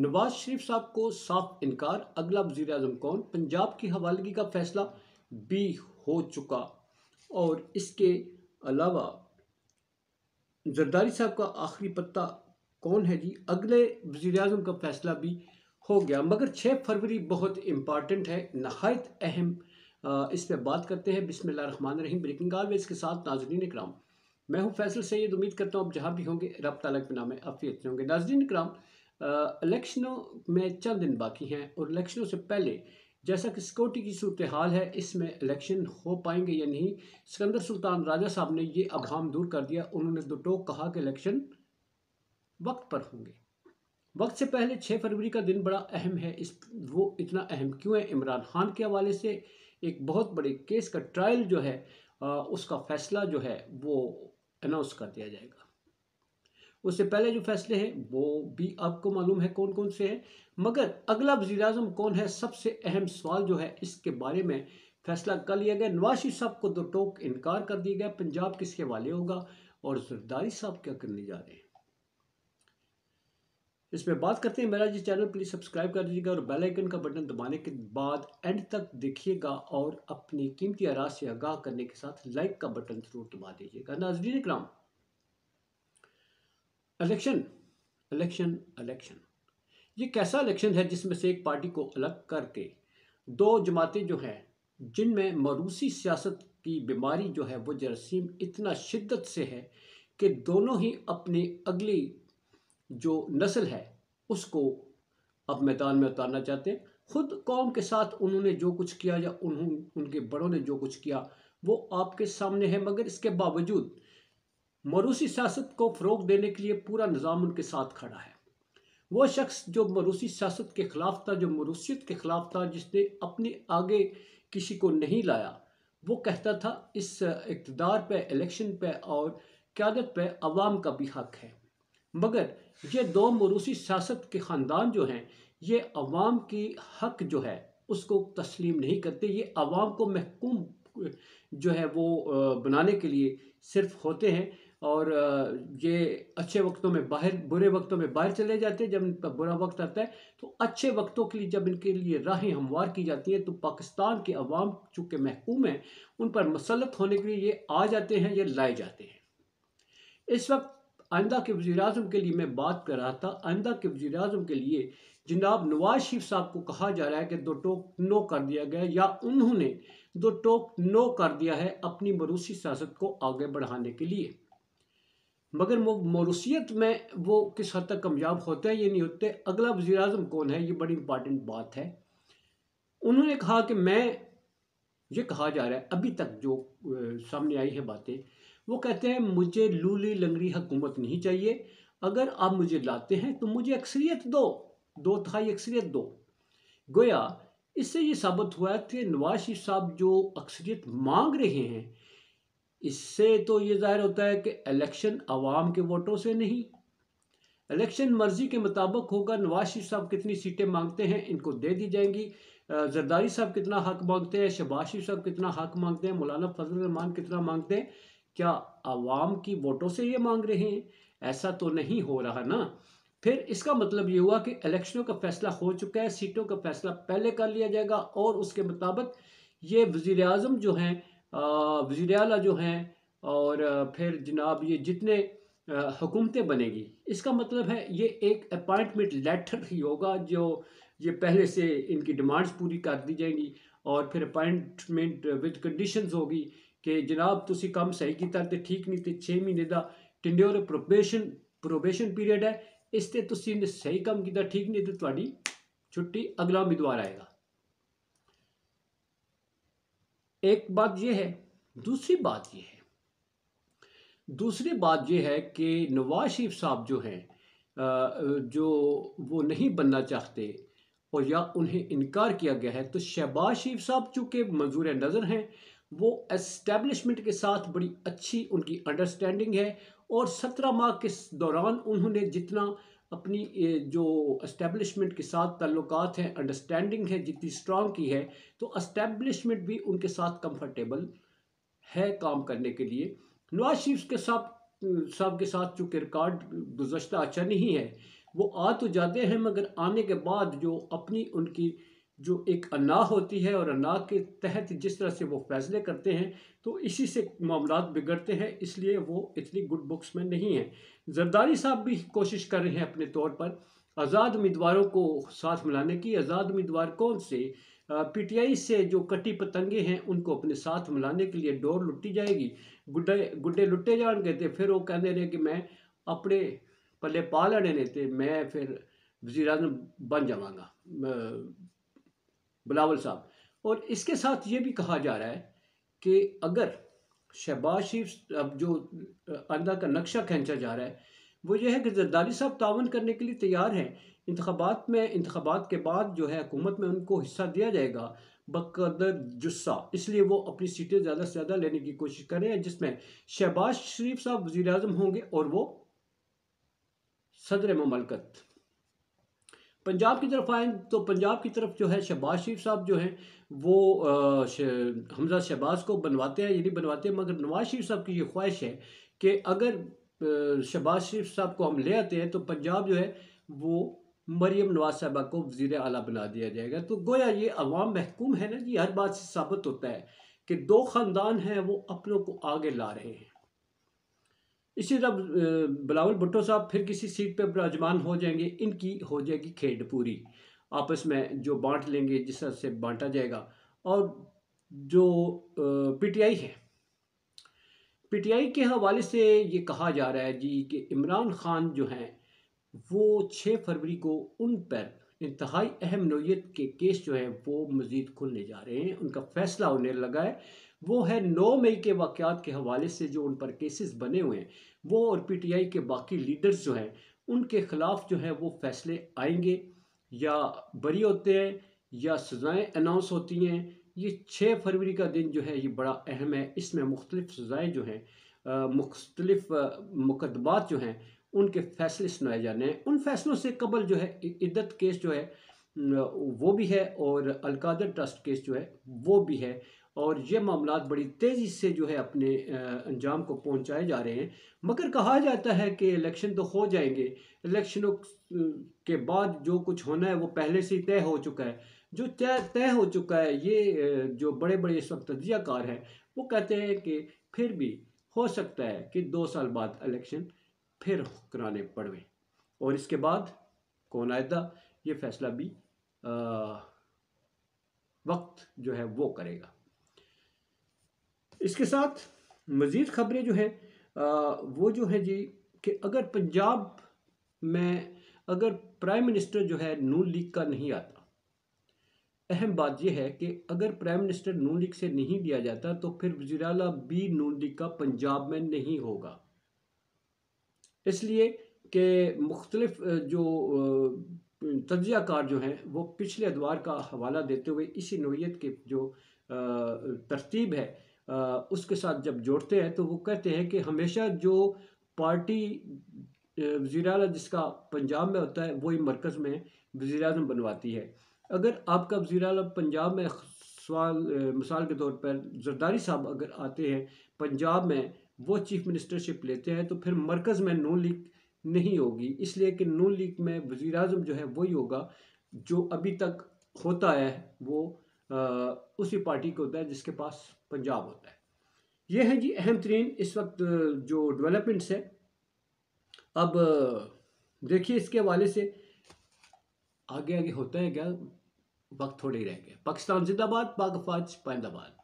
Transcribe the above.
नवाज शरीफ साहब को साफ इनकार अगला वजीर अजम कौन पंजाब की हवालगी का फैसला भी हो चुका और इसके अलावा जरदारी साहब का आखिरी पत्ता कौन है जी अगले वजीर अजम का फैसला भी हो गया मगर 6 फरवरी बहुत इम्पॉर्टेंट है नहायत अहम इस पर बात करते हैं बिसमिल्ल रन रही ब्रेकिंग आलवेज के साथ नाजरीन कराम मैं हूँ फैसल सैद उम्मीद करता हूँ आप जहाँ भी होंगे रब तलक के नाम अफियत होंगे नाजरीन कराम इलेक्शनों में चंद दिन बाकी हैं और इलेक्शनों से पहले जैसा कि सिक्योरिटी की सूरत हाल है इसमें इलेक्शन हो पाएंगे या नहीं सिकंदर सुल्तान राजा साहब ने ये अभाम दूर कर दिया उन्होंने दो टोक कहा कि इलेक्शन वक्त पर होंगे वक्त से पहले छः फरवरी का दिन बड़ा अहम है इस वो इतना अहम क्यों है इमरान खान के हवाले से एक बहुत बड़े केस का ट्रायल जो है आ, उसका फैसला जो है वो अनाउंस कर दिया जाएगा उससे पहले जो फैसले हैं वो भी आपको मालूम है कौन कौन से हैं मगर अगला वजी अजम कौन है सबसे अहम सवाल जो है इसके बारे में फैसला कर लिया गया नवाज शरीफ साहब को दो तो टोक इनकार कर दिया गया पंजाब किसके वाले होगा और जरदारी साहब क्या करने जा रहे हैं इसमें बात करते हैं मेरा जी चैनल प्लीज़ सब्सक्राइब कर दीजिएगा और बेल आइकन का बटन दबाने के बाद एंड तक देखिएगा और अपनी कीमती आरा से आगाह करने के साथ लाइक का बटन ज़रूर दबा दीजिएगा नाजरीन इकराम इलेक्शन इलेक्शन इलेक्शन ये कैसा इलेक्शन है जिसमें से एक पार्टी को अलग करके दो जमातें जो हैं जिनमें मरूसी सियासत की बीमारी जो है वो जरसीम इतना शिद्दत से है कि दोनों ही अपनी अगली जो नस्ल है उसको अब मैदान में उतारना चाहते हैं खुद कौम के साथ उन्होंने जो कुछ किया या उन्होंने उनके बड़ों ने जो कुछ किया वो आपके सामने है मगर इसके बावजूद मरूसी सियासत को फ़रोग देने के लिए पूरा निज़ाम उनके साथ खड़ा है वो शख्स जो मरूसी सियासत के ख़िलाफ़ था जो मरूसीत के ख़िलाफ़ था जिसने अपने आगे किसी को नहीं लाया वो कहता था इस इकतदार पर इलेक्शन पर और क्यादत पर आवाम का भी हक है मगर ये दो मरूसी सियासत के ख़ानदान जो हैं ये अवाम की हक जो है उसको तस्लीम नहीं करते ये अवाम को महकूम जो है वो बनाने के लिए सिर्फ होते हैं और ये अच्छे वक्तों में बाहर बुरे वक्तों में बाहर चले जाते हैं जब इन पर बुरा वक्त आता है तो अच्छे वक्तों के लिए जब इनके लिए राहें हमवार की जाती हैं तो पाकिस्तान के अवाम चूँकि महकूम हैं उन पर मसलत होने के लिए ये आ जाते हैं ये लाए जाते हैं इस वक्त आइंदा के वजी अजम के लिए मैं बात कर रहा था आइंदा के वजी अजम के लिए जनाब नवाज शरीफ साहब को कहा जा रहा है कि दो टोक नो कर दिया गया या उन्होंने दो टोक नो कर दिया है अपनी मरूसी सियासत को आगे बढ़ाने के लिए मगर वो में वो किस हद तक कामयाब होते हैं या नहीं होते अगला वजी अजम कौन है ये बड़ी इंपॉर्टेंट बात है उन्होंने कहा कि मैं ये कहा जा रहा है अभी तक जो सामने आई है बातें वो कहते हैं मुझे लूली लंगड़ी हुकूमत नहीं चाहिए अगर आप मुझे लाते हैं तो मुझे अक्सरियत दो दो थाई अक्सरियत दो गोया इससे ये साबित हुआ कि नवाज शरीफ साहब जो अक्सरियत मांग रहे हैं इससे तो ये जाहिर होता है कि इलेक्शन अवाम के वोटों से नहीं इलेक्शन मर्जी के मुताबिक होगा नवाज शरीफ साहब कितनी सीटें मांगते हैं इनको दे दी जाएंगी जरदारी साहब कितना हक मांगते हैं शबाज शरीफ साहब कितना हक मांगते हैं मौलाना फजल रहमान कितना मांगते हैं क्या आवाम की वोटों से ये मांग रहे हैं ऐसा तो नहीं हो रहा ना फिर इसका मतलब ये हुआ कि इलेक्शनों का फैसला हो चुका है सीटों का फैसला पहले कर लिया जाएगा और उसके मुताबिक ये वजीर अजम जो हैं वजीर अला जो हैं और फिर जनाब ये जितने हुकूमतें बनेगी इसका मतलब है ये एक अपॉइंटमेंट लेटर ही होगा जो ये पहले से इनकी डिमांड्स पूरी कर दी जाएंगी और फिर अपॉइंटमेंट विद कंडीशंस होगी कि जनाब तुम कम सही किया तो ठीक नहीं तो छः महीने का टिंडोर प्रोबेशन प्रोबेशन पीरियड है इससे तुम सही काम किया ठीक नहीं तो छुट्टी अगला उम्मीदवार आएगा एक बात यह है दूसरी बात यह है दूसरी बात यह है कि नवाज शरीफ साहब जो हैं जो वो नहीं बनना चाहते और या उन्हें इनकार किया गया है तो शहबाज शरीफ साहब चूँकि मंजूर नज़र हैं वो एस्टेब्लिशमेंट के साथ बड़ी अच्छी उनकी अंडरस्टैंडिंग है और सत्रह माह के दौरान उन्होंने जितना अपनी जो इस्टेबलिशमेंट के साथ ताल्लुकात हैं अंडरस्टैंडिंग है जितनी स्ट्रांग की है तो इस्टेब्लिशमेंट भी उनके साथ कंफर्टेबल है काम करने के लिए नवाज शरीफ के साथ साहब के साथ चूँकि रिकॉर्ड गुजशत अच्छा नहीं है वो आ तो जाते हैं मगर आने के बाद जो अपनी उनकी जो एक अना होती है और अना के तहत जिस तरह से वो फैसले करते हैं तो इसी से मामला बिगड़ते हैं इसलिए वो इतनी गुड बुक्स में नहीं है जरदारी साहब भी कोशिश कर रहे हैं अपने तौर पर आज़ाद उम्मीदवारों को साथ मिलाने की आज़ाद उम्मीदवार कौन से पीटीआई से जो कटी पतंगे हैं उनको अपने साथ मिलाने के लिए डोर लुटी जाएगी गुड्डे गुड्डे लुटे जाएंगे तो फिर वो कहते रहे कि मैं अपने पल्ले पा लड़े ने तो मैं फिर वजीर बन जावगा बिलावल साहब और इसके साथ ये भी कहा जा रहा है कि अगर शहबाज शरीफ अब जो आंदा का नक्शा खींचा जा रहा है वो ये है कि जरदारी साहब तावन करने के लिए तैयार हैं इंतबात में इंतबात के बाद जो है हुकूमत में उनको हिस्सा दिया जाएगा बकदर जुस्सा इसलिए वो अपनी सीटें ज़्यादा से ज़्यादा लेने की कोशिश कर रहे हैं जिसमें शहबाज शरीफ साहब वज़ी अजम होंगे और वो सदर ममलकत पंजाब की तरफ आए तो पंजाब की तरफ जो है शहबाज शरीफ साहब जो हैं वो हमजा शहबाज को बनवाते हैं यानी बनवाते हैं मगर नवाज शरीफ साहब की ये ख्वाहिश है कि अगर शहबाज शरीफ साहब को हम ले आते हैं तो पंजाब जो है वो मरियम नवाज साहबा को वजीर अला बना दिया जाएगा तो गोया ये अवाम महकूम है ना ये हर बात से साबित होता है कि दो ख़ानदान हैं वो अपनों को आगे ला रहे हैं इसी तरह बिलावल भुट्टो साहब फिर किसी सीट पर विराजमान हो जाएंगे इनकी हो जाएगी खेड पूरी आपस में जो बांट लेंगे जिस तरह से बांटा जाएगा और जो पीटीआई है पीटीआई के हवाले से ये कहा जा रहा है जी कि इमरान खान जो हैं वो छः फरवरी को उन पर इंतहाई अहम नोयत के केस जो हैं वो मज़ीद खुलने जा रहे हैं उनका फ़ैसला होने लगा है वो है नौ मई के वाक़ात के हवाले से जो उन पर केसेस बने हुए हैं वो और पीटीआई के बाकी लीडर्स जो हैं उनके ख़िलाफ़ जो है वो फैसले आएंगे या बरी होते हैं या सज़ाएँ अनाउंस होती हैं ये छः फरवरी का दिन जो है ये बड़ा अहम है इसमें मुख्तलिफ सज़ाएँ जो हैं मुख्तलिफ मुकदमात जो हैं उनके फैसले सुनाए जाने हैं उन फैसलों से कबल जो है इद्दत केस जो है वो भी है और अलकादर ट्रस्ट केस जो है वो भी है और ये मामला बड़ी तेज़ी से जो है अपने अंजाम को पहुँचाए जा रहे हैं मगर कहा जाता है कि इलेक्शन तो हो जाएंगे इलेक्शनों के बाद जो कुछ होना है वो पहले से ही तय हो चुका है जो तय तय हो चुका है ये जो बड़े बड़े इस वक्त तजियाकार हैं वो कहते हैं कि फिर भी हो सकता है कि दो साल बाद इलेक्शन फिर कराने पड़वे और इसके बाद कौन आयदा ये फैसला भी आ, वक्त जो है वो करेगा इसके साथ मज़ीद ख़बरें जो है वो जो है जी कि अगर पंजाब में अगर प्राइम मिनिस्टर जो है नू लीग का नहीं आता अहम बात यह है कि अगर प्राइम मिनिस्टर नू लीग से नहीं दिया जाता तो फिर वजी अला बी नून लीग का पंजाब में नहीं होगा इसलिए कि मुख्तलिफ जो तजिया कार जो हैं वो पिछले अदवार का हवाला देते हुए इसी नोयत के जो तरतीब है उसके साथ जब जोड़ते हैं तो वो कहते हैं कि हमेशा जो पार्टी वज़ी अल जिसका पंजाब में होता है वही मरकज़ में वज़ी अजम बनवाती है अगर आपका वज़ी अल पंजाब में सवाल मिसाल के तौर पर जरदारी साहब अगर आते हैं पंजाब में वो चीफ़ मिनिस्टरशिप लेते हैं तो फिर मरकज़ में नून लीग नहीं होगी इसलिए कि नून लीग में वज़ी अजम जो है वही होगा जो अभी तक होता है वो उसी पार्टी को होता है जिसके पास पंजाब होता है ये हैं जी अहम तरीन इस वक्त जो डेवलपमेंट्स है अब देखिए इसके हवाले से आगे आगे होता है क्या वक्त थोड़े ही रह गए पाकिस्तान जिंदाबाद पाक अफाज पाइंदाबाद